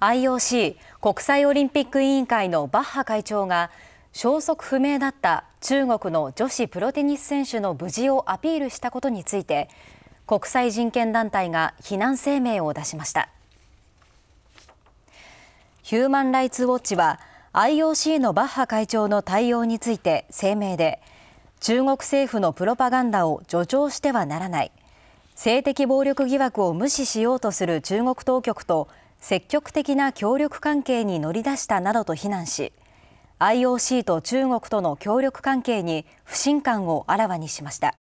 IOC 国際オリンピック委員会のバッハ会長が消息不明だった中国の女子プロテニス選手の無事をアピールしたことについて国際人権団体が非難声明を出しましたヒューマン・ライツ・ウォッチは IOC のバッハ会長の対応について声明で中国政府のプロパガンダを助長してはならない性的暴力疑惑を無視しようとする中国当局と積極的な協力関係に乗り出したなどと非難し IOC と中国との協力関係に不信感をあらわにしました。